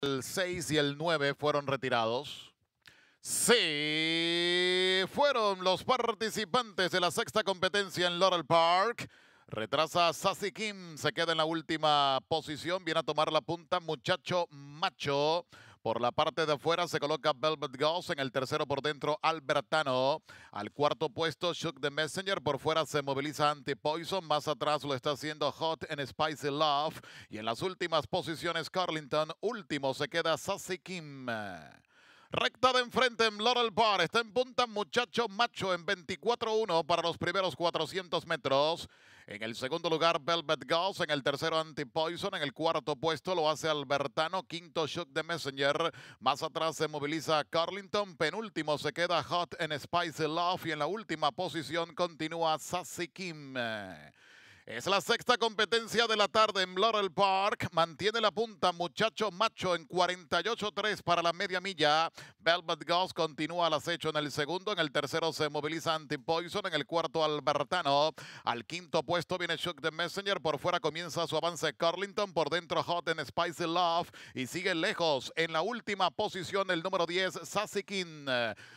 el 6 y el 9 fueron retirados. Sí, fueron los participantes de la sexta competencia en Laurel Park. Retrasa Sassy Kim, se queda en la última posición, viene a tomar la punta, muchacho macho. Por la parte de afuera se coloca Velvet Ghost. En el tercero por dentro, Albertano. Al cuarto puesto, Shook the Messenger. Por fuera se moviliza Anti-Poison. Más atrás lo está haciendo Hot and Spicy Love. Y en las últimas posiciones, Carlington. Último se queda Sassy Kim. Recta de enfrente en Laurel Bar. Está en punta Muchacho Macho en 24-1 para los primeros 400 metros. En el segundo lugar, Velvet Gauss. En el tercero, Anti-Poison. En el cuarto puesto lo hace Albertano. Quinto, Shock de Messenger. Más atrás se moviliza Carlington. Penúltimo se queda Hot en Spicy Love. Y en la última posición continúa Sassy Kim. Es la sexta competencia de la tarde en Laurel Park. Mantiene la punta Muchacho Macho en 48-3 para la media milla. Velvet Ghost continúa al acecho en el segundo. En el tercero se moviliza Anti-Poison. En el cuarto Albertano. Al quinto puesto viene Shook the Messenger. Por fuera comienza su avance Carlington. Por dentro Hot and Spicy Love. Y sigue lejos. En la última posición el número 10 Sasikin.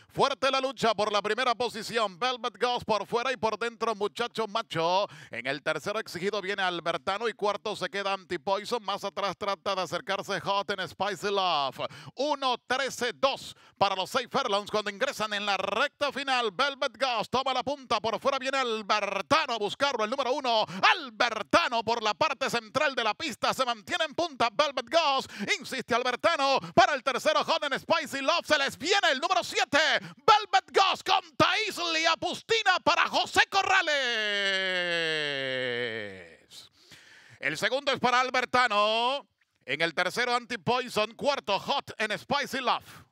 Fuerte la lucha por la primera posición. Velvet Ghost por fuera y por dentro Muchacho Macho. En el tercero tercero exigido viene Albertano y cuarto se queda Antipoison. Más atrás trata de acercarse Hot en Spicy Love. 1-13-2 para los seis Fairlands cuando ingresan en la recta final. Velvet Ghost toma la punta. Por fuera viene Albertano a buscarlo. El número uno, Albertano por la parte central de la pista. Se mantiene en punta Velvet Ghost. Insiste Albertano para el tercero Hot en Spicy Love. Se les viene el número 7, Velvet Ghost con a Apustí El segundo es para Albertano. En el tercero, Anti-Poison. Cuarto, Hot en Spicy Love.